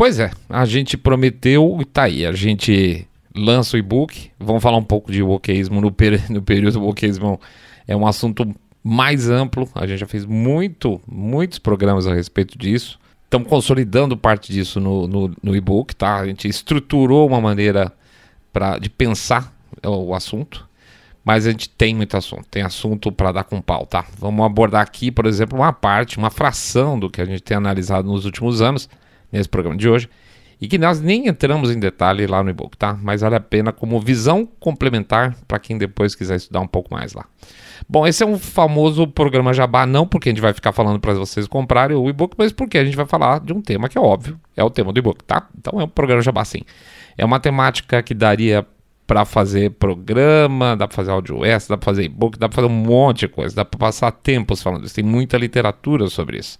Pois é, a gente prometeu e tá aí. A gente lança o e-book. Vamos falar um pouco de wokeismo no, per no período. O é um assunto mais amplo. A gente já fez muito, muitos programas a respeito disso. Estamos consolidando parte disso no, no, no e-book, tá? A gente estruturou uma maneira pra, de pensar o assunto, mas a gente tem muito assunto, tem assunto para dar com pau, tá? Vamos abordar aqui, por exemplo, uma parte, uma fração do que a gente tem analisado nos últimos anos, nesse programa de hoje e que nós nem entramos em detalhe lá no e-book, tá? Mas vale a pena como visão complementar para quem depois quiser estudar um pouco mais lá. Bom, esse é um famoso programa Jabá, não porque a gente vai ficar falando para vocês comprarem o e-book, mas porque a gente vai falar de um tema que é óbvio, é o tema do e-book, tá? Então é um programa Jabá sim. É uma temática que daria para fazer programa, dá para fazer áudio extra, dá para fazer e-book, dá para fazer um monte de coisa, dá para passar tempos falando isso. Tem muita literatura sobre isso.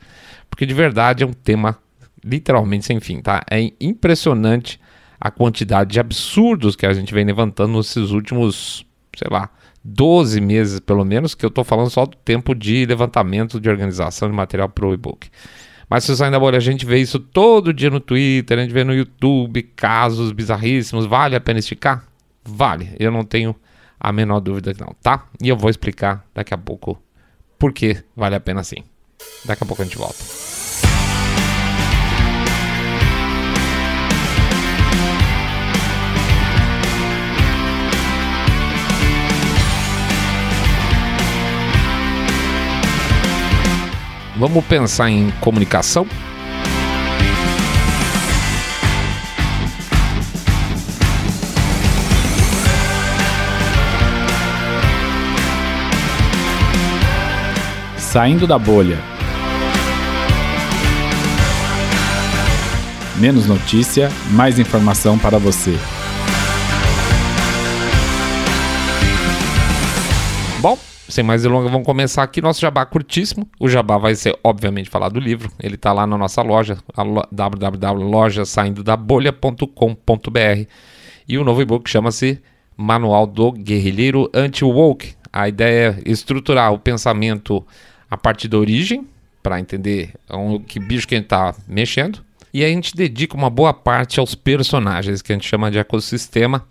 Porque de verdade é um tema literalmente sem fim, tá? É impressionante a quantidade de absurdos que a gente vem levantando nesses últimos, sei lá, 12 meses pelo menos, que eu estou falando só do tempo de levantamento de organização de material para o e-book. Mas se você ainda bolha, a gente vê isso todo dia no Twitter, a gente vê no YouTube, casos bizarríssimos. Vale a pena esticar? Vale, eu não tenho a menor dúvida que não, tá? E eu vou explicar daqui a pouco por que vale a pena sim. Daqui a pouco a gente volta. Vamos pensar em comunicação? Saindo da bolha. Menos notícia, mais informação para você. Bom, sem mais delongas, vamos começar aqui nosso jabá curtíssimo. O jabá vai ser, obviamente, falar do livro. Ele está lá na nossa loja, lo, www.lojasaindodabolha.com.br. E o novo e-book chama-se Manual do Guerrilheiro Anti-Woke. A ideia é estruturar o pensamento a partir da origem, para entender onde, que bicho que a gente está mexendo. E a gente dedica uma boa parte aos personagens, que a gente chama de ecossistema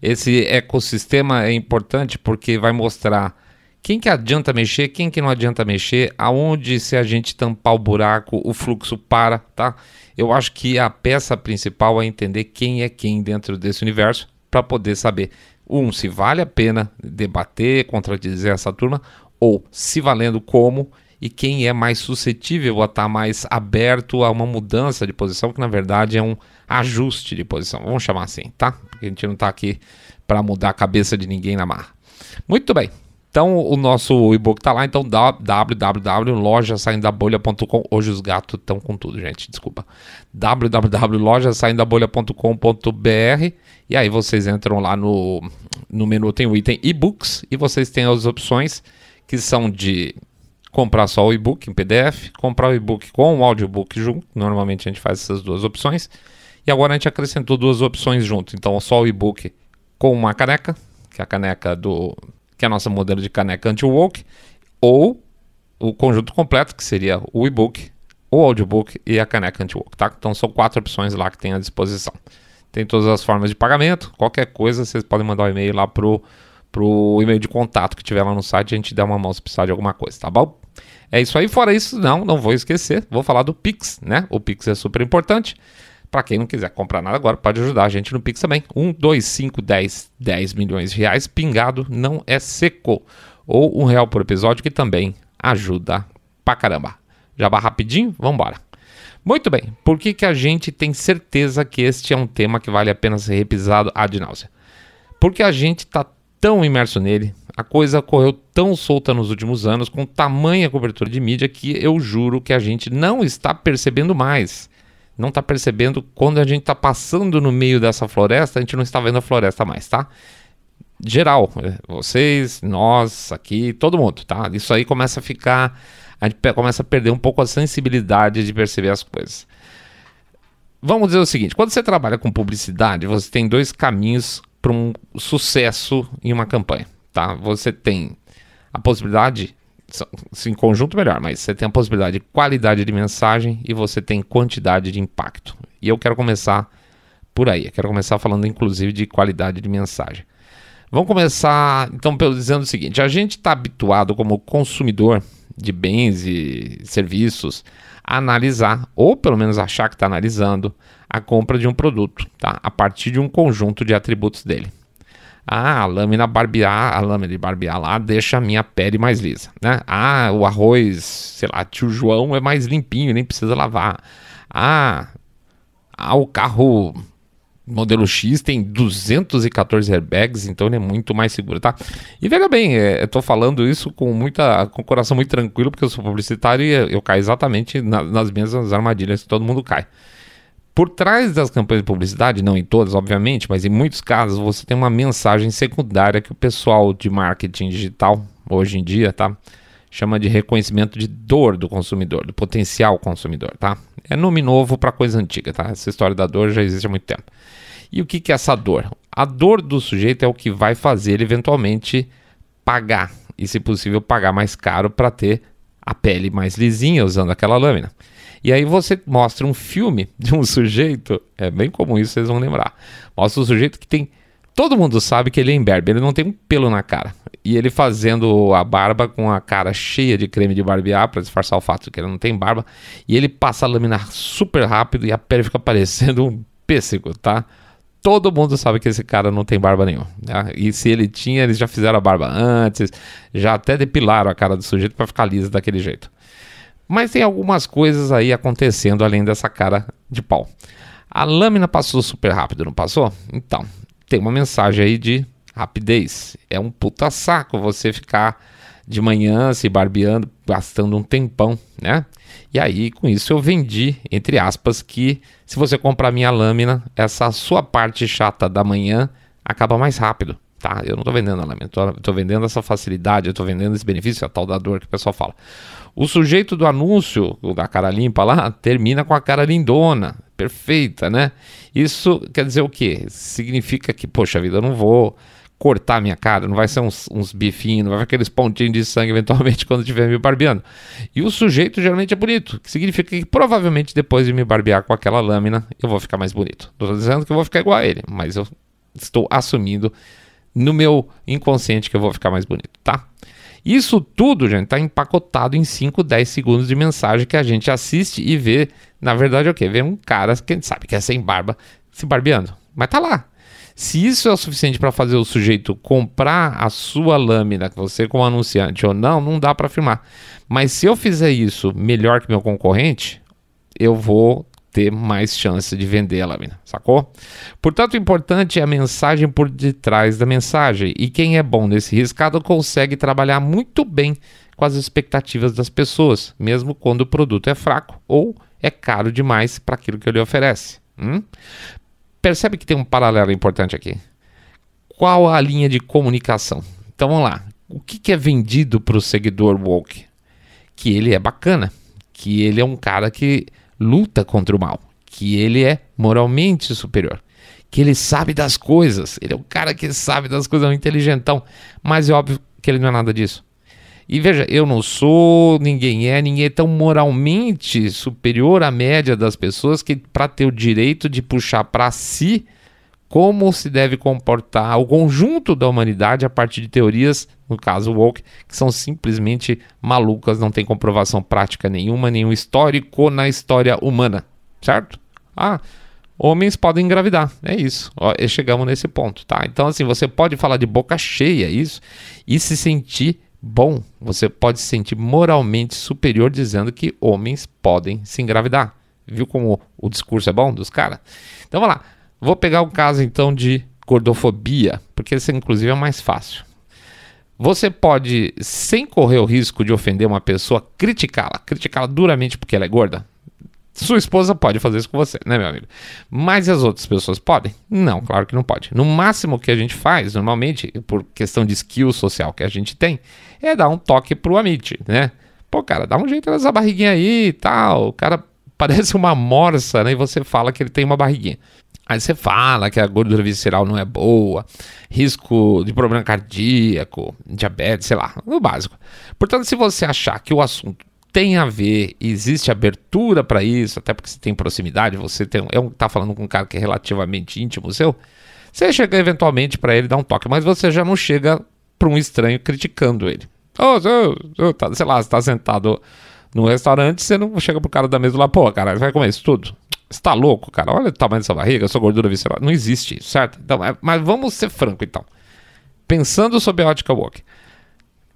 esse ecossistema é importante porque vai mostrar quem que adianta mexer, quem que não adianta mexer, aonde se a gente tampar o buraco, o fluxo para, tá? Eu acho que a peça principal é entender quem é quem dentro desse universo para poder saber um se vale a pena debater, contradizer essa turma ou se valendo como e quem é mais suscetível a estar tá mais aberto a uma mudança de posição, que na verdade é um ajuste de posição, vamos chamar assim, tá? Porque a gente não está aqui para mudar a cabeça de ninguém na marra. Muito bem. Então o nosso e-book tá lá, então www.lojasaindabolha.com. Hoje os gatos estão com tudo, gente, desculpa. www.lojasaindabolha.com.br e aí vocês entram lá no, no menu tem o item e-books e vocês têm as opções que são de comprar só o e-book em PDF, comprar o e-book com o audiobook junto. Normalmente a gente faz essas duas opções e agora a gente acrescentou duas opções junto. Então, só o e-book com uma caneca, que é a caneca do. que é a nossa modelo de caneca anti-woke, ou o conjunto completo, que seria o e-book, o audiobook e a caneca anti-woke, tá? Então são quatro opções lá que tem à disposição. Tem todas as formas de pagamento, qualquer coisa vocês podem mandar um e-mail lá pro, pro e-mail de contato que tiver lá no site, a gente dá uma mão se precisar de alguma coisa, tá bom? É isso aí, fora isso, não, não vou esquecer, vou falar do Pix, né? O Pix é super importante. Para quem não quiser comprar nada agora, pode ajudar a gente no Pix também. 1, 2, 5, 10, 10 milhões de reais. Pingado não é seco. Ou um real por episódio, que também ajuda pra caramba. Já vai rapidinho? vamos embora. Muito bem, por que, que a gente tem certeza que este é um tema que vale a pena ser repisado ad náusea? Porque a gente está tão imerso nele, a coisa correu tão solta nos últimos anos, com tamanha cobertura de mídia, que eu juro que a gente não está percebendo mais não está percebendo quando a gente está passando no meio dessa floresta, a gente não está vendo a floresta mais, tá? Geral, eh, vocês, nós, aqui, todo mundo, tá? Isso aí começa a ficar. A gente começa a perder um pouco a sensibilidade de perceber as coisas. Vamos dizer o seguinte: quando você trabalha com publicidade, você tem dois caminhos para um sucesso em uma campanha, tá? Você tem a possibilidade se em conjunto melhor, mas você tem a possibilidade de qualidade de mensagem e você tem quantidade de impacto. E eu quero começar por aí. Eu quero começar falando inclusive de qualidade de mensagem. Vamos começar então pelo dizendo o seguinte: a gente está habituado como consumidor de bens e serviços a analisar, ou pelo menos achar que está analisando, a compra de um produto, tá? A partir de um conjunto de atributos dele. Ah, a lâmina barbear, a lâmina de barbear lá deixa a minha pele mais lisa, né? Ah, o arroz, sei lá, tio João é mais limpinho, nem precisa lavar. Ah, ah o carro modelo X tem 214 airbags, então ele é muito mais seguro, tá? E veja bem, é, eu tô falando isso com muita, com o coração muito tranquilo, porque eu sou publicitário e eu caio exatamente na, nas mesmas armadilhas que todo mundo cai. Por trás das campanhas de publicidade, não em todas, obviamente, mas em muitos casos você tem uma mensagem secundária que o pessoal de marketing digital, hoje em dia, tá? Chama de reconhecimento de dor do consumidor, do potencial consumidor, tá? É nome novo para coisa antiga, tá? Essa história da dor já existe há muito tempo. E o que, que é essa dor? A dor do sujeito é o que vai fazer ele eventualmente pagar e, se possível, pagar mais caro para ter a pele mais lisinha usando aquela lâmina. E aí você mostra um filme de um sujeito, é bem comum isso, vocês vão lembrar. Mostra um sujeito que tem. Todo mundo sabe que ele é imberbe, ele não tem um pelo na cara. E ele fazendo a barba com a cara cheia de creme de barbear para disfarçar o fato de que ele não tem barba. E ele passa a laminar super rápido e a pele fica parecendo um pêssego, tá? todo mundo sabe que esse cara não tem barba nenhuma. Né? E se ele tinha, eles já fizeram a barba antes, já até depilaram a cara do sujeito para ficar lisa daquele jeito. Mas tem algumas coisas aí acontecendo além dessa cara de pau. A lâmina passou super rápido, não passou? Então, tem uma mensagem aí de rapidez. É um puta saco você ficar de manhã se barbeando, gastando um tempão, né? E aí, com isso, eu vendi, entre aspas, que se você comprar minha lâmina, essa sua parte chata da manhã acaba mais rápido, tá? Eu não tô vendendo a lâmina, tô, tô vendendo essa facilidade, eu tô vendendo esse benefício, a tal da dor que o pessoal fala. O sujeito do anúncio, o da cara limpa lá, termina com a cara lindona, perfeita, né? Isso quer dizer o quê? Significa que, poxa vida, eu não vou cortar minha cara, não vai ser uns, uns bifinhos, não vai ser aqueles pontinhos de sangue eventualmente quando estiver me barbeando. E o sujeito geralmente é bonito, que significa que provavelmente depois de me barbear com aquela lâmina, eu vou ficar mais bonito. Não estou dizendo que eu vou ficar igual a ele, mas eu estou assumindo no meu inconsciente que eu vou ficar mais bonito, tá? Isso tudo, gente, está empacotado em 5, 10 segundos de mensagem que a gente assiste e vê. Na verdade, é o quê? Vê um cara que a gente sabe que é sem barba se barbeando. Mas tá lá. Se isso é o suficiente para fazer o sujeito comprar a sua lâmina, você como anunciante ou não, não dá para afirmar. Mas se eu fizer isso melhor que meu concorrente, eu vou ter mais chance de vender la sacou? Portanto, o importante é a mensagem por detrás da mensagem. E quem é bom nesse riscado consegue trabalhar muito bem com as expectativas das pessoas, mesmo quando o produto é fraco ou é caro demais para aquilo que ele oferece. Hum? Percebe que tem um paralelo importante aqui. Qual a linha de comunicação? Então vamos lá. O que, que é vendido para o seguidor woke? Que ele é bacana, que ele é um cara que luta contra o mal, que ele é moralmente superior, que ele sabe das coisas, ele é um cara que sabe das coisas, é um inteligentão, mas é óbvio que ele não é nada disso. E veja, eu não sou, ninguém é, ninguém é tão moralmente superior à média das pessoas que para ter o direito de puxar para si como se deve comportar o conjunto da humanidade a partir de teorias, no caso woke, que são simplesmente malucas, não tem comprovação prática nenhuma, nenhum histórico na história humana, certo? Ah, homens podem engravidar, é isso. Ó, chegamos nesse ponto, tá? Então assim, você pode falar de boca cheia isso e se sentir bom. Você pode se sentir moralmente superior dizendo que homens podem se engravidar. Viu como o discurso é bom dos caras? Então vamos lá. Vou pegar o caso então de gordofobia, porque esse inclusive é mais fácil. Você pode, sem correr o risco de ofender uma pessoa, criticá-la, criticá-la duramente porque ela é gorda? Sua esposa pode fazer isso com você, né, meu amigo? Mas as outras pessoas podem? Não, claro que não pode. No máximo que a gente faz, normalmente, por questão de skill social que a gente tem, é dar um toque pro amite, né? Pô, cara, dá um jeito nessa barriguinha aí e tal. O cara parece uma morsa, né? E você fala que ele tem uma barriguinha. Aí você fala que a gordura visceral não é boa, risco de problema cardíaco, diabetes, sei lá, o básico. Portanto, se você achar que o assunto tem a ver, existe abertura para isso, até porque você tem proximidade, você tem, é um, tá falando com um cara que é relativamente íntimo seu, você chega eventualmente para ele dar um toque, mas você já não chega para um estranho criticando ele. Oh, oh, oh, tá, sei lá, você tá sentado num restaurante, você não chega pro cara da mesa lá, pô, cara, vai comer isso tudo. Você tá louco, cara? Olha o tamanho dessa barriga, sua gordura visceral. Não existe isso, certo? Então, é, mas vamos ser franco, então. Pensando sobre a ótica woke,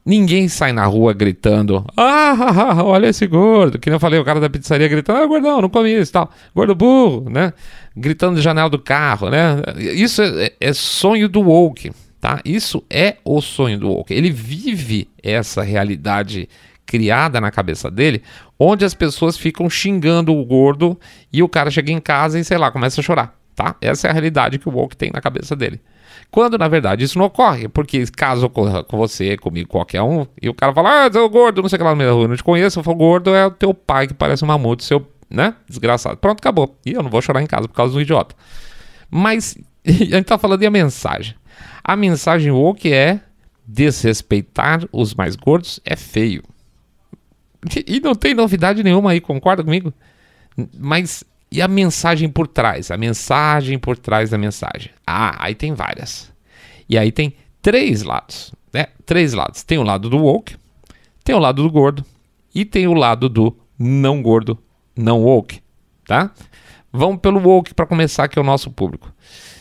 ninguém sai na rua gritando: Ah, olha esse gordo. Que nem eu falei, o cara da pizzaria gritando: Ah, gordão, não comi isso tal. Gordo burro, né? Gritando de janela do carro, né? Isso é, é, é sonho do woke, tá? Isso é o sonho do woke. Ele vive essa realidade criada na cabeça dele, onde as pessoas ficam xingando o gordo e o cara chega em casa e, sei lá, começa a chorar, tá? Essa é a realidade que o woke tem na cabeça dele. Quando, na verdade, isso não ocorre, porque caso ocorra com você, comigo, qualquer um, e o cara fala, ah, eu sou gordo, não sei o que lá no meio da rua, não te conheço, eu falo, gordo é o teu pai que parece um mamute, seu, né, desgraçado. Pronto, acabou. E eu não vou chorar em casa por causa do idiota. Mas a gente tá falando de a mensagem. A mensagem woke é desrespeitar os mais gordos é feio. E não tem novidade nenhuma aí, concorda comigo? Mas e a mensagem por trás? A mensagem por trás da mensagem. Ah, aí tem várias. E aí tem três lados, né? Três lados. Tem o lado do woke, tem o lado do gordo e tem o lado do não gordo, não woke, tá? Vamos pelo woke para começar, que é o nosso público.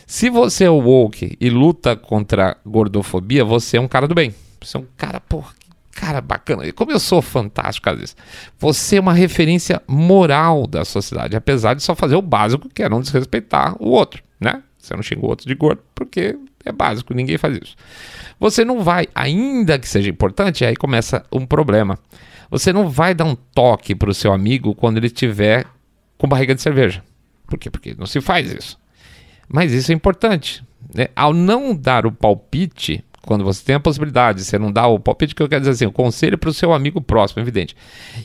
Se você é woke e luta contra gordofobia, você é um cara do bem. Você é um cara, porra, que Cara, bacana. E como eu sou fantástico às vezes. Você é uma referência moral da sociedade, apesar de só fazer o básico, que é não desrespeitar o outro, né? Você não xinga o outro de gordo, porque é básico, ninguém faz isso. Você não vai, ainda que seja importante, aí começa um problema. Você não vai dar um toque para o seu amigo quando ele estiver com barriga de cerveja. Por quê? Porque não se faz isso. Mas isso é importante. Né? Ao não dar o palpite, quando você tem a possibilidade, você não dá o palpite que eu quero dizer assim, o conselho é para o seu amigo próximo, é evidente.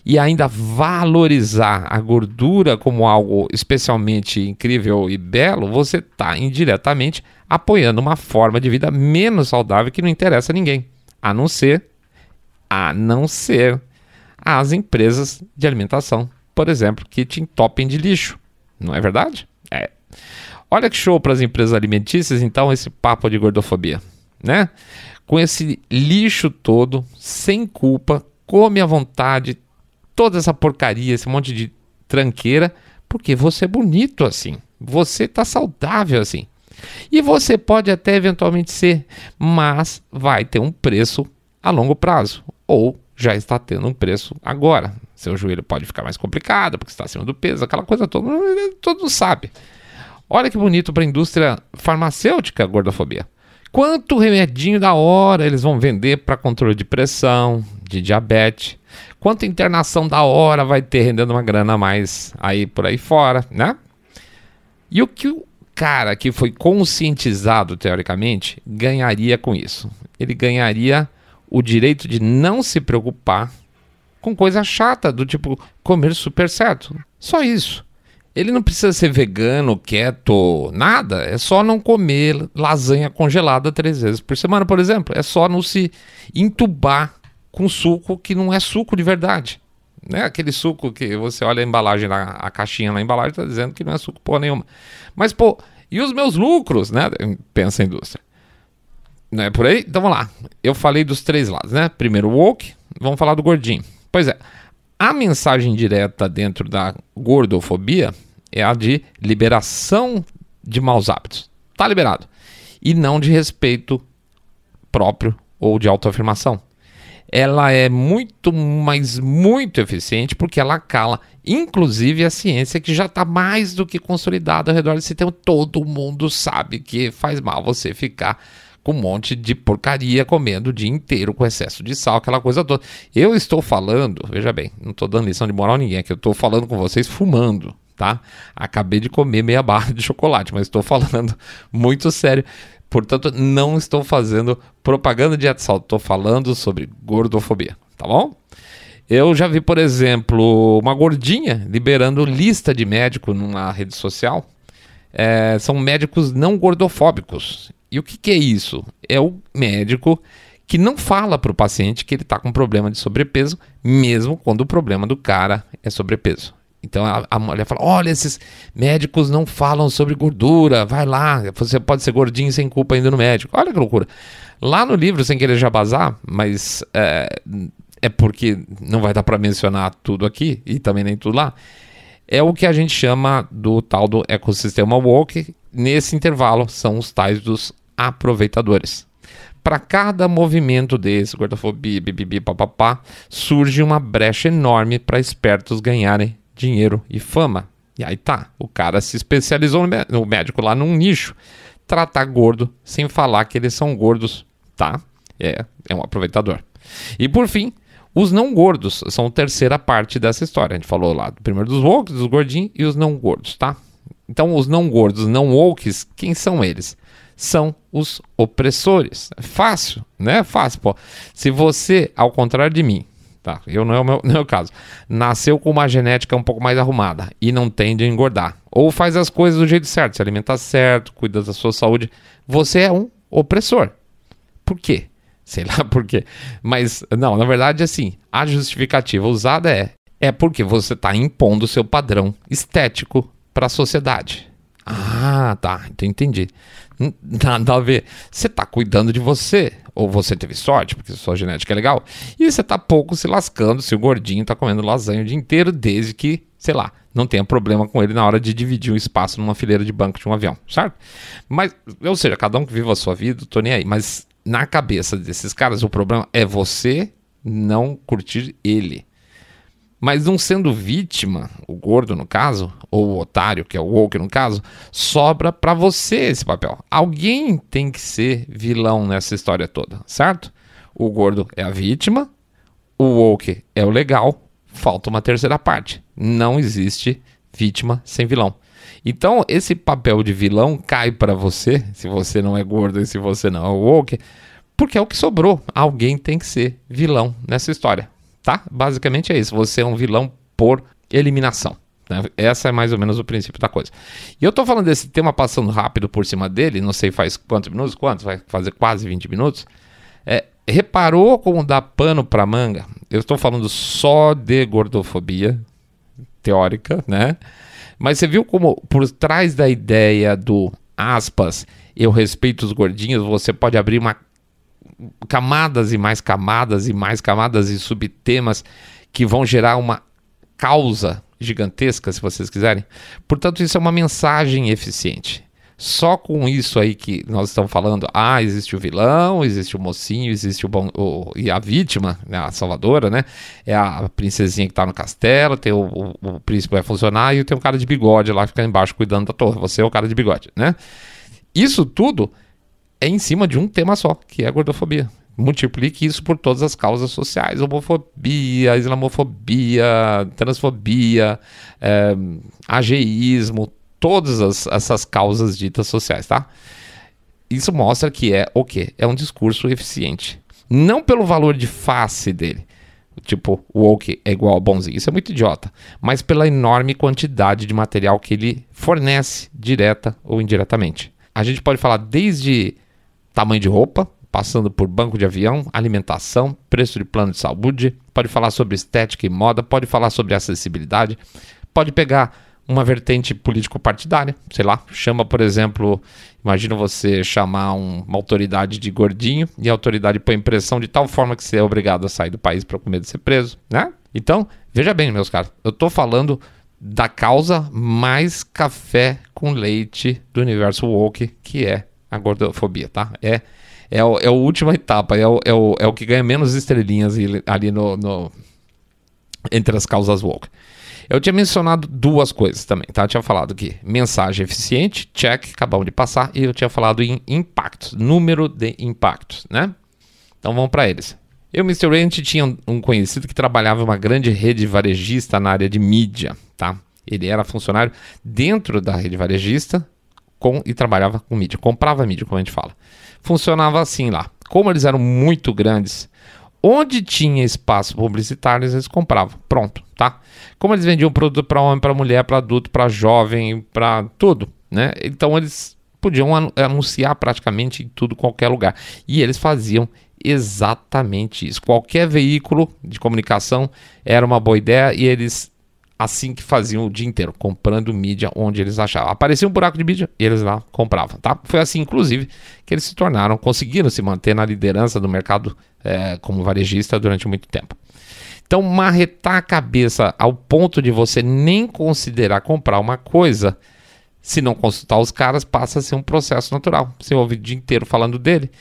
E ainda valorizar a gordura como algo especialmente incrível e belo, você está indiretamente apoiando uma forma de vida menos saudável que não interessa a ninguém. A não ser, a não ser as empresas de alimentação, por exemplo, que te entopem de lixo. Não é verdade? É. Olha que show para as empresas alimentícias, então, esse papo de gordofobia né? Com esse lixo todo, sem culpa, come à vontade, toda essa porcaria, esse monte de tranqueira, porque você é bonito assim, você tá saudável assim. E você pode até eventualmente ser, mas vai ter um preço a longo prazo, ou já está tendo um preço agora. Seu joelho pode ficar mais complicado porque está acima do peso, aquela coisa toda, todo mundo sabe. Olha que bonito para a indústria farmacêutica a gordofobia. Quanto remedinho da hora eles vão vender para controle de pressão, de diabetes? Quanto internação da hora vai ter rendendo uma grana a mais aí por aí fora, né? E o que o cara que foi conscientizado teoricamente ganharia com isso? Ele ganharia o direito de não se preocupar com coisa chata do tipo comer super certo. Só isso. Ele não precisa ser vegano, quieto, nada. É só não comer lasanha congelada três vezes por semana, por exemplo. É só não se entubar com suco que não é suco de verdade. Né? Aquele suco que você olha a embalagem, na, a caixinha na embalagem, está dizendo que não é suco porra nenhuma. Mas, pô, e os meus lucros, né? Pensa a indústria. Não é por aí? Então vamos lá. Eu falei dos três lados, né? Primeiro o woke, vamos falar do gordinho. Pois é, a mensagem direta dentro da gordofobia é a de liberação de maus hábitos. Está liberado. E não de respeito próprio ou de autoafirmação. Ela é muito, mas muito eficiente porque ela cala, inclusive, a ciência que já está mais do que consolidada ao redor desse tema. Todo mundo sabe que faz mal você ficar com um monte de porcaria comendo o dia inteiro, com excesso de sal, aquela coisa toda. Eu estou falando, veja bem, não estou dando lição de moral a ninguém, é que eu estou falando com vocês fumando, tá? Acabei de comer meia barra de chocolate, mas estou falando muito sério. Portanto, não estou fazendo propaganda de assalto, estou falando sobre gordofobia, tá bom? Eu já vi, por exemplo, uma gordinha liberando lista de médico numa rede social. É, são médicos não gordofóbicos. E o que, que é isso? É o médico que não fala para o paciente que ele está com problema de sobrepeso, mesmo quando o problema do cara é sobrepeso. Então a, a, mulher fala: olha, esses médicos não falam sobre gordura, vai lá, você pode ser gordinho sem culpa ainda no médico. Olha que loucura. Lá no livro, sem querer jabazar, mas é, é porque não vai dar para mencionar tudo aqui e também nem tudo lá, é o que a gente chama do tal do ecossistema woke. Nesse intervalo, são os tais dos aproveitadores. Para cada movimento desse, gordofobia, bibibi, papapá, surge uma brecha enorme para espertos ganharem dinheiro e fama. E aí tá, o cara se especializou no médico lá num nicho. Tratar gordo sem falar que eles são gordos, tá? É, é um aproveitador. E por fim, os não gordos são a terceira parte dessa história. A gente falou lá primeiro dos woke, dos gordinhos e os não gordos, tá? Então, os não gordos, não wokes, quem são eles? São os opressores. É fácil, né? É fácil, pô. Se você, ao contrário de mim, tá? Eu não é o meu, não é o caso. Nasceu com uma genética um pouco mais arrumada e não tende a engordar. Ou faz as coisas do jeito certo, se alimenta certo, cuida da sua saúde. Você é um opressor. Por quê? Sei lá por quê. Mas, não, na verdade, assim, a justificativa usada é é porque você está impondo o seu padrão estético para a sociedade. Ah, tá, então entendi. Nada tá, tá a ver. Você está cuidando de você. Ou você teve sorte, porque sua genética é legal. E você está pouco se lascando se o gordinho está comendo lasanha o dia inteiro, desde que, sei lá, não tenha problema com ele na hora de dividir um espaço numa fileira de banco de um avião, certo? Mas, ou seja, cada um que viva a sua vida, tô nem aí. Mas na cabeça desses caras, o problema é você não curtir ele. Mas não sendo vítima, o gordo no caso, ou o otário, que é o woke no caso, sobra para você esse papel. Alguém tem que ser vilão nessa história toda, certo? O gordo é a vítima, o woke é o legal, falta uma terceira parte. Não existe vítima sem vilão. Então, esse papel de vilão cai para você, se você não é gordo e se você não é woke, porque é o que sobrou. Alguém tem que ser vilão nessa história tá? Basicamente é isso. Você é um vilão por eliminação. Né? Essa é mais ou menos o princípio da coisa. E eu tô falando desse tema passando rápido por cima dele, não sei faz quantos minutos, quantos, vai fazer quase 20 minutos. É, reparou como dá pano pra manga? Eu estou falando só de gordofobia teórica, né? Mas você viu como por trás da ideia do aspas, eu respeito os gordinhos, você pode abrir uma camadas e mais camadas e mais camadas e subtemas que vão gerar uma causa gigantesca, se vocês quiserem. Portanto, isso é uma mensagem eficiente. Só com isso aí que nós estamos falando, ah, existe o vilão, existe o mocinho, existe o bom. O, e a vítima, né, a salvadora, né? É a princesinha que está no castelo, tem o, o, o príncipe vai funcionar e tem um cara de bigode lá que fica embaixo cuidando da torre. Você é o cara de bigode, né? Isso tudo é em cima de um tema só, que é a gordofobia. Multiplique isso por todas as causas sociais: homofobia, islamofobia, transfobia, é, ageísmo, todas as, essas causas ditas sociais, tá? Isso mostra que é o quê? É um discurso eficiente. Não pelo valor de face dele, tipo, o woke é igual ao bonzinho. Isso é muito idiota. Mas pela enorme quantidade de material que ele fornece, direta ou indiretamente. A gente pode falar desde tamanho de roupa, passando por banco de avião, alimentação, preço de plano de saúde, pode falar sobre estética e moda, pode falar sobre acessibilidade, pode pegar uma vertente político-partidária, sei lá, chama, por exemplo, imagina você chamar um, uma autoridade de gordinho e a autoridade põe impressão de tal forma que você é obrigado a sair do país para com medo de ser preso, né? Então, veja bem, meus caros, eu estou falando da causa mais café com leite do universo woke, que é a gordofobia, tá? É, é, o, é a última etapa, é o, é, o, é o que ganha menos estrelinhas ali no, no entre as causas woke. Eu tinha mencionado duas coisas também, tá? Eu tinha falado que mensagem eficiente, check, acabamos de passar, e eu tinha falado em impactos, número de impactos, né? Então vamos para eles. Eu, Mr. Rand, tinha um conhecido que trabalhava em uma grande rede varejista na área de mídia, tá? Ele era funcionário dentro da rede varejista com e trabalhava com mídia, comprava mídia, como a gente fala. Funcionava assim lá. Como eles eram muito grandes, onde tinha espaço publicitário, eles compravam. Pronto, tá? Como eles vendiam produto para homem, para mulher, para adulto, para jovem, para tudo, né? Então eles podiam anunciar praticamente em tudo, qualquer lugar. E eles faziam exatamente isso. Qualquer veículo de comunicação era uma boa ideia e eles assim que faziam o dia inteiro, comprando mídia onde eles achavam. Aparecia um buraco de mídia e eles lá compravam, tá? Foi assim, inclusive, que eles se tornaram, conseguiram se manter na liderança do mercado é, como varejista durante muito tempo. Então, marretar a cabeça ao ponto de você nem considerar comprar uma coisa, se não consultar os caras, passa a ser um processo natural. Você ouve o dia inteiro falando dele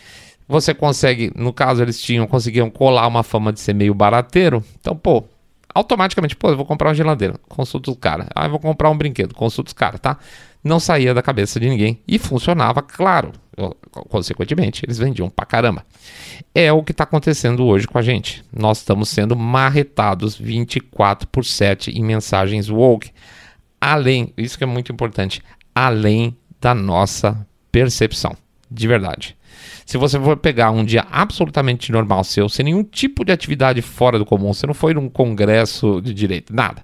você consegue, no caso eles tinham, conseguiam colar uma fama de ser meio barateiro. Então, pô, automaticamente, pô, eu vou comprar uma geladeira, consulta o cara. Ah, eu vou comprar um brinquedo, consulta os cara, tá? Não saía da cabeça de ninguém e funcionava, claro. Consequentemente, eles vendiam pra caramba. É o que está acontecendo hoje com a gente. Nós estamos sendo marretados 24 por 7 em mensagens woke. Além, isso que é muito importante, além da nossa percepção, de verdade. Se você for pegar um dia absolutamente normal seu, sem nenhum tipo de atividade fora do comum, você não foi num congresso de direito, nada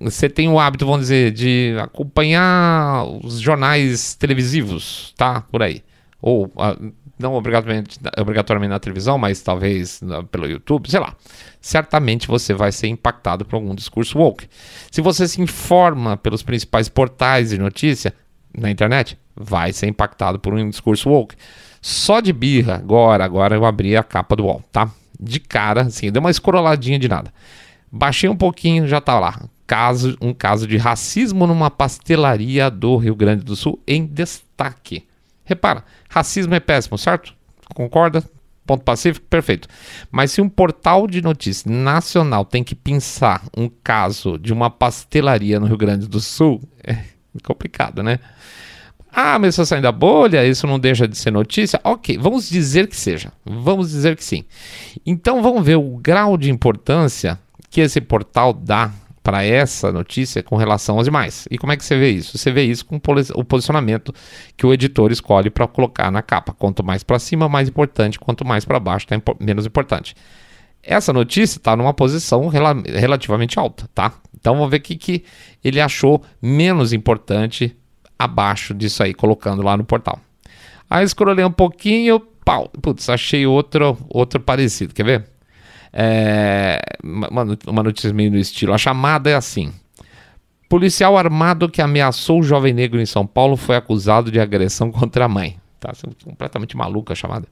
você tem o hábito, vamos dizer, de acompanhar os jornais televisivos, tá? Por aí. Ou, ah, não obrigatoriamente, obrigatoriamente na televisão, mas talvez ah, pelo YouTube, sei lá. Certamente você vai ser impactado por algum discurso woke. Se você se informa pelos principais portais de notícia na internet, vai ser impactado por um discurso woke. Só de birra, agora, agora eu abri a capa do UOL, tá? De cara, assim, deu uma escroladinha de nada. Baixei um pouquinho, já tá lá. Caso, um caso de racismo numa pastelaria do Rio Grande do Sul em destaque. Repara, racismo é péssimo, certo? Concorda? Ponto pacífico, perfeito. Mas se um portal de notícias nacional tem que pensar um caso de uma pastelaria no Rio Grande do Sul, é complicado, né? Ah, mas está saindo da bolha, isso não deixa de ser notícia? Ok, vamos dizer que seja. Vamos dizer que sim. Então vamos ver o grau de importância que esse portal dá para essa notícia com relação aos demais. E como é que você vê isso? Você vê isso com o posicionamento que o editor escolhe para colocar na capa. Quanto mais para cima, mais importante. Quanto mais para baixo, tá impo menos importante. Essa notícia está numa posição rel relativamente alta, tá? Então vamos ver o que, que ele achou menos importante abaixo disso aí, colocando lá no portal. Aí escrolei um pouquinho, pau, putz, achei outro, outro parecido, quer ver? É, uma, uma notícia meio no estilo. A chamada é assim: policial armado que ameaçou o jovem negro em São Paulo foi acusado de agressão contra a mãe. Tá completamente maluca a chamada.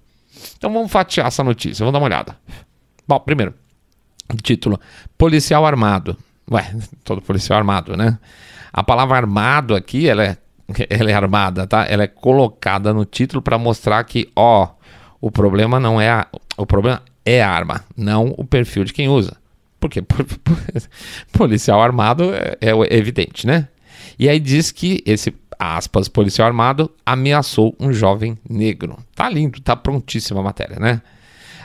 Então vamos fatiar essa notícia, vamos dar uma olhada. Bom, primeiro, título: Policial armado. Ué, todo policial armado, né? A palavra armado aqui ela é ela é armada, tá? Ela é colocada no título para mostrar que, ó, o problema não é a, o problema é a arma, não o perfil de quem usa. Porque policial armado é, é evidente, né? E aí diz que esse aspas policial armado ameaçou um jovem negro. Tá lindo, tá prontíssima a matéria, né?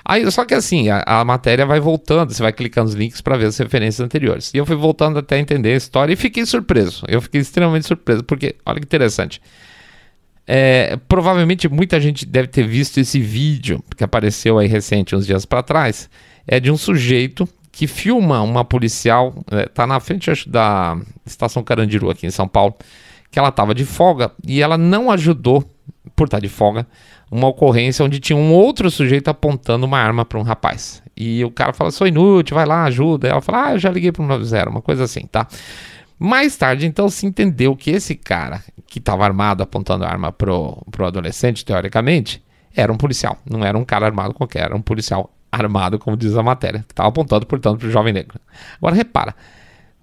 Aí, só que assim, a, a matéria vai voltando, você vai clicando nos links para ver as referências anteriores. E eu fui voltando até entender a história e fiquei surpreso. Eu fiquei extremamente surpreso, porque olha que interessante. É, provavelmente muita gente deve ter visto esse vídeo que apareceu aí recente, uns dias para trás. É de um sujeito que filma uma policial, é, tá na frente acho, da estação Carandiru aqui em São Paulo, que ela tava de folga e ela não ajudou, por estar tá de folga, uma ocorrência onde tinha um outro sujeito apontando uma arma para um rapaz. E o cara fala: sou inútil, vai lá, ajuda. Ela fala: ah, eu já liguei para o 90, uma coisa assim, tá? Mais tarde, então, se entendeu que esse cara que estava armado apontando a arma pro, pro adolescente, teoricamente, era um policial. Não era um cara armado qualquer, era um policial armado, como diz a matéria, que estava apontando, portanto, para o jovem negro. Agora, repara,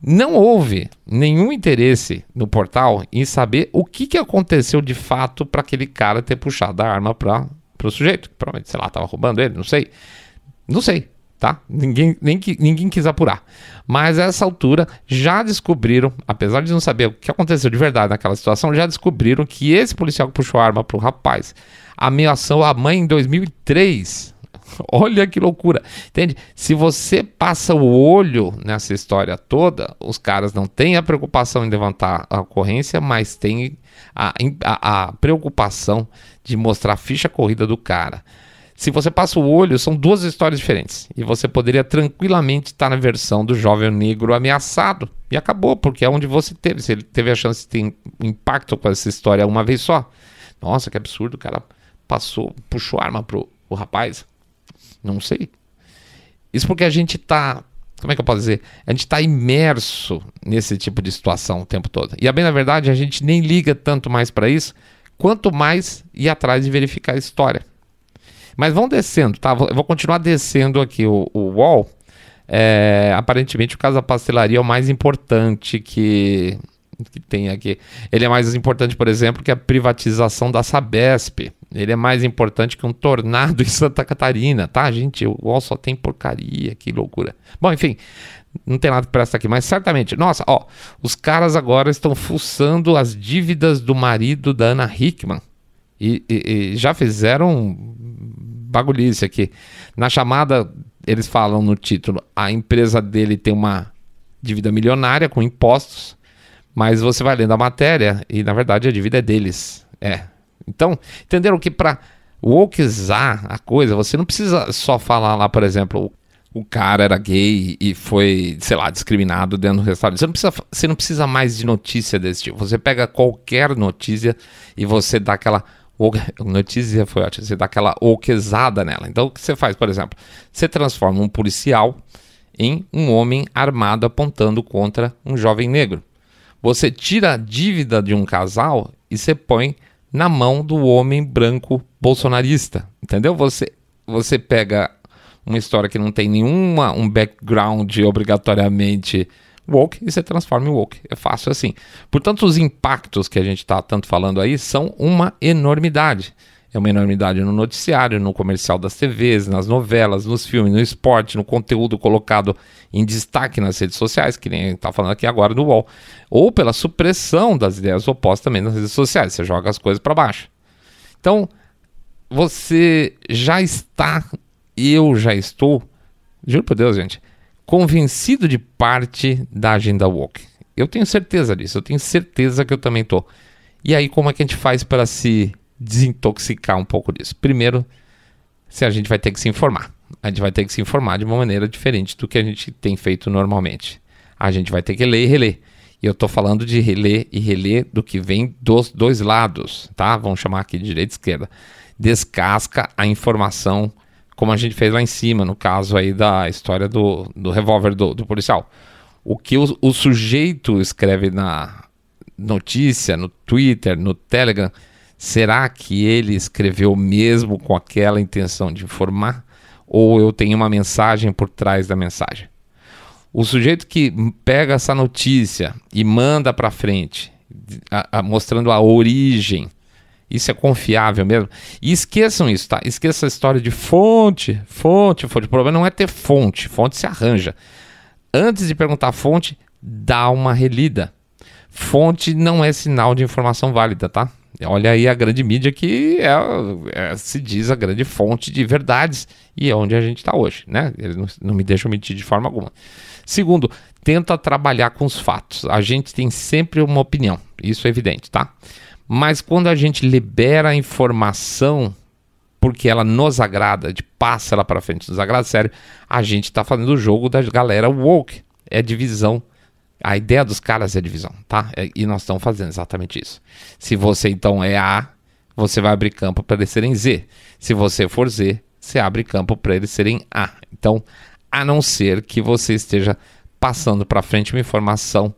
não houve nenhum interesse no portal em saber o que, que aconteceu de fato para aquele cara ter puxado a arma para o sujeito. Provavelmente, sei lá, estava roubando ele, não sei. Não sei, tá? Ninguém, nem, ninguém quis apurar. Mas a essa altura já descobriram, apesar de não saber o que aconteceu de verdade naquela situação, já descobriram que esse policial que puxou a arma para o rapaz ameaçou a mãe em 2003 Olha que loucura. Entende? Se você passa o olho nessa história toda, os caras não têm a preocupação em levantar a ocorrência, mas têm a, a, a preocupação de mostrar a ficha corrida do cara. Se você passa o olho, são duas histórias diferentes. E você poderia tranquilamente estar na versão do jovem negro ameaçado. E acabou, porque é onde você teve. Se ele teve a chance de ter impacto com essa história uma vez só. Nossa, que absurdo, o cara passou, puxou arma pro o rapaz. Não sei. Isso porque a gente está como é que eu posso dizer? A gente está imerso nesse tipo de situação o tempo todo. E a bem na verdade a gente nem liga tanto mais para isso, quanto mais ir atrás de verificar a história. Mas vão descendo, tá? Eu vou continuar descendo aqui o, o wall. É, aparentemente o caso da pastelaria é o mais importante que, que tem aqui. Ele é mais importante, por exemplo, que a privatização da Sabesp. Ele é mais importante que um tornado em Santa Catarina, tá, gente? O UOL só tem porcaria, que loucura. Bom, enfim, não tem nada que presta aqui, mas certamente. Nossa, ó, os caras agora estão fuçando as dívidas do marido da Ana Hickman. E, e, e já fizeram bagulhice aqui. Na chamada, eles falam no título: a empresa dele tem uma dívida milionária com impostos, mas você vai lendo a matéria e, na verdade, a dívida é deles. É, então, entenderam que para wokeizar a coisa, você não precisa só falar lá, por exemplo, o cara era gay e foi, sei lá, discriminado dentro do restaurante. Você não precisa, você não precisa mais de notícia desse tipo. Você pega qualquer notícia e você dá aquela. Notícia foi ótima, você dá aquela oquezada nela. Então o que você faz, por exemplo? Você transforma um policial em um homem armado apontando contra um jovem negro. Você tira a dívida de um casal e você põe na mão do homem branco bolsonarista, entendeu? Você, você pega uma história que não tem nenhuma um background obrigatoriamente woke e você transforma em woke. É fácil assim. Portanto, os impactos que a gente está tanto falando aí são uma enormidade. É uma enormidade no noticiário, no comercial das TVs, nas novelas, nos filmes, no esporte, no conteúdo colocado em destaque nas redes sociais, que nem está falando aqui agora do UOL, ou pela supressão das ideias opostas também nas redes sociais. Você joga as coisas para baixo. Então, você já está, eu já estou, juro por Deus, gente, convencido de parte da agenda woke. Eu tenho certeza disso, eu tenho certeza que eu também estou. E aí, como é que a gente faz para se desintoxicar um pouco disso. Primeiro, se a gente vai ter que se informar. A gente vai ter que se informar de uma maneira diferente do que a gente tem feito normalmente. A gente vai ter que ler e reler. E eu estou falando de reler e reler do que vem dos dois lados, tá? Vamos chamar aqui de direita e esquerda. Descasca a informação, como a gente fez lá em cima, no caso aí da história do, do revólver do, do policial. O que o, o sujeito escreve na notícia, no Twitter, no Telegram, Será que ele escreveu mesmo com aquela intenção de informar? Ou eu tenho uma mensagem por trás da mensagem? O sujeito que pega essa notícia e manda para frente, a, a, mostrando a origem, isso é confiável mesmo. E esqueçam isso, tá? Esqueça a história de fonte, fonte, fonte. O problema não é ter fonte, fonte se arranja. Antes de perguntar a fonte, dá uma relida. Fonte não é sinal de informação válida, tá? Olha aí a grande mídia que é, é, se diz a grande fonte de verdades e é onde a gente está hoje, né? Eles não, não me deixam mentir de forma alguma. Segundo, tenta trabalhar com os fatos. A gente tem sempre uma opinião, isso é evidente, tá? Mas quando a gente libera a informação porque ela nos agrada, a gente passa ela para frente, nos agrada, sério, a gente está fazendo o jogo da galera woke. É divisão a ideia dos caras é divisão, tá? É, e nós estamos fazendo exatamente isso. Se você então é A, você vai abrir campo para eles serem Z. Se você for Z, você abre campo para eles serem A. Então, a não ser que você esteja passando para frente uma informação,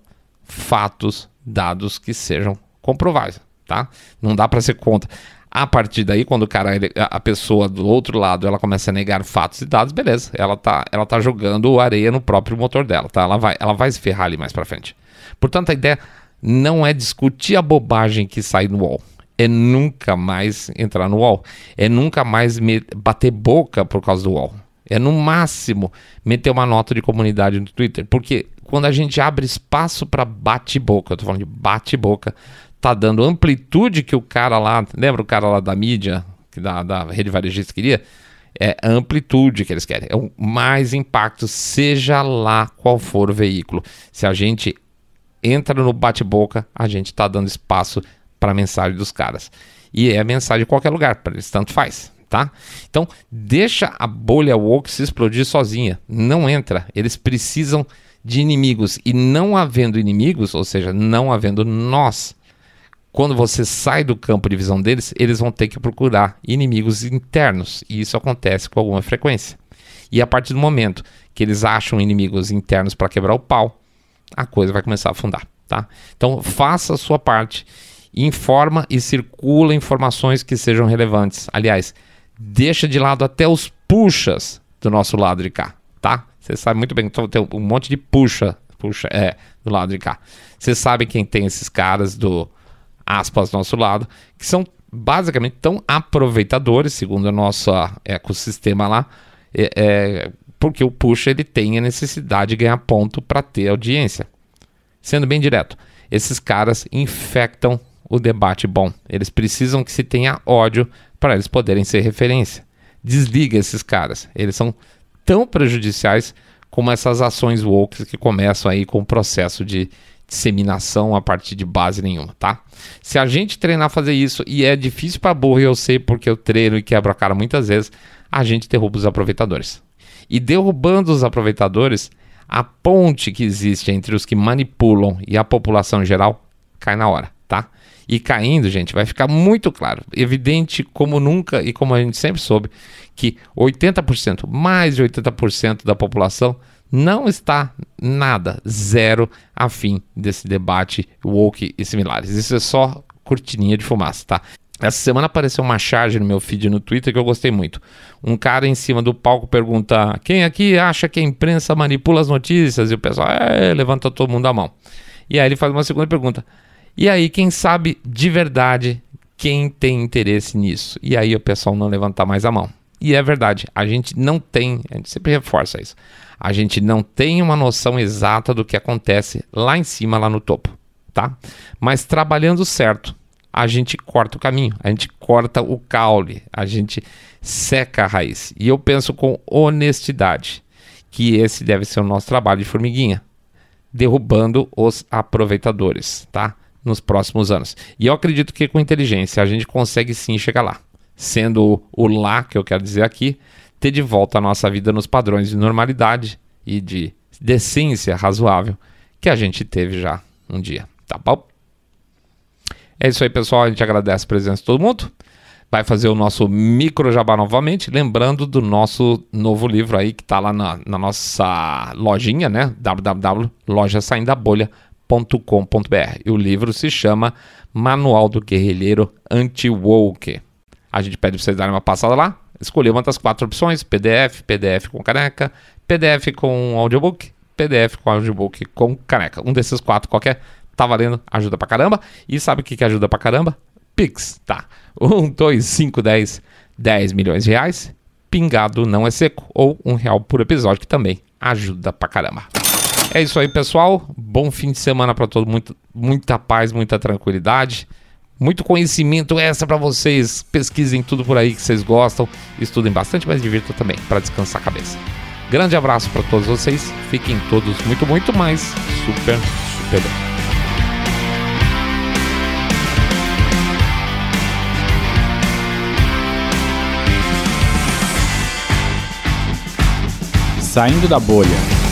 fatos, dados que sejam comprováveis, tá? Não dá para ser contra. A partir daí, quando o cara, a pessoa do outro lado, ela começa a negar fatos e dados, beleza. Ela tá, ela tá jogando areia no próprio motor dela, tá? Ela vai, ela vai se ferrar ali mais pra frente. Portanto, a ideia não é discutir a bobagem que sai no UOL. É nunca mais entrar no UOL. É nunca mais bater boca por causa do UOL. É no máximo meter uma nota de comunidade no Twitter. Porque quando a gente abre espaço para bate-boca, eu tô falando de bate-boca, tá dando amplitude que o cara lá, lembra o cara lá da mídia, que da, da rede varejista queria? É amplitude que eles querem, é o mais impacto, seja lá qual for o veículo. Se a gente entra no bate-boca, a gente está dando espaço para a mensagem dos caras. E é a mensagem de qualquer lugar, para eles tanto faz. Tá? Então, deixa a bolha woke se explodir sozinha. Não entra. Eles precisam de inimigos. E não havendo inimigos, ou seja, não havendo nós quando você sai do campo de visão deles, eles vão ter que procurar inimigos internos, e isso acontece com alguma frequência. E a partir do momento que eles acham inimigos internos para quebrar o pau, a coisa vai começar a afundar, tá? Então, faça a sua parte, informa e circula informações que sejam relevantes. Aliás, deixa de lado até os puxas do nosso lado de cá, tá? Você sabe muito bem, que tem um monte de puxa, puxa, é, do lado de cá. Você sabe quem tem esses caras do aspas, nosso lado, que são basicamente tão aproveitadores, segundo o nosso ecossistema lá, é, é, porque o puxa ele tem a necessidade de ganhar ponto para ter audiência. Sendo bem direto, esses caras infectam o debate bom. Eles precisam que se tenha ódio para eles poderem ser referência. Desliga esses caras. Eles são tão prejudiciais como essas ações woke que começam aí com o processo de disseminação a partir de base nenhuma, tá? Se a gente treinar a fazer isso, e é difícil para burro, eu sei porque eu treino e quebro a cara muitas vezes, a gente derruba os aproveitadores. E derrubando os aproveitadores, a ponte que existe entre os que manipulam e a população em geral cai na hora, tá? E caindo, gente, vai ficar muito claro, evidente como nunca e como a gente sempre soube, que 80%, mais de 80% da população não está nada, zero a fim desse debate woke e similares. Isso é só cortininha de fumaça, tá? Essa semana apareceu uma charge no meu feed no Twitter que eu gostei muito. Um cara em cima do palco pergunta: quem aqui acha que a imprensa manipula as notícias? E o pessoal é, levanta todo mundo a mão. E aí ele faz uma segunda pergunta: e aí, quem sabe de verdade quem tem interesse nisso? E aí o pessoal não levanta mais a mão. E é verdade, a gente não tem, a gente sempre reforça isso, a gente não tem uma noção exata do que acontece lá em cima, lá no topo, tá? Mas trabalhando certo, a gente corta o caminho, a gente corta o caule, a gente seca a raiz. E eu penso com honestidade que esse deve ser o nosso trabalho de formiguinha, derrubando os aproveitadores, tá? Nos próximos anos. E eu acredito que com inteligência a gente consegue sim chegar lá. Sendo o lá que eu quero dizer aqui, ter de volta a nossa vida nos padrões de normalidade e de decência razoável que a gente teve já um dia, tá bom? É isso aí, pessoal. A gente agradece a presença de todo mundo. Vai fazer o nosso micro jabá novamente, lembrando do nosso novo livro aí que está lá na, na, nossa lojinha, né? www.lojasaindabolha.com.br. E o livro se chama Manual do Guerrilheiro Anti-Woke. A gente pede para vocês darem uma passada lá, escolher uma das quatro opções: PDF, PDF com caneca, PDF com audiobook, PDF com audiobook com caneca. Um desses quatro qualquer tá valendo, ajuda pra caramba. E sabe o que, que ajuda pra caramba? Pix, tá? 1, 2, 5, 10, 10 milhões de reais. Pingado não é seco, ou um real por episódio, que também ajuda pra caramba. É isso aí, pessoal. Bom fim de semana para todo mundo. Muita paz, muita tranquilidade. Muito conhecimento essa para vocês. Pesquisem tudo por aí que vocês gostam. Estudem bastante, mas divirtam também para descansar a cabeça. Grande abraço para todos vocês. Fiquem todos muito, muito mais super, super bem. Saindo da bolha.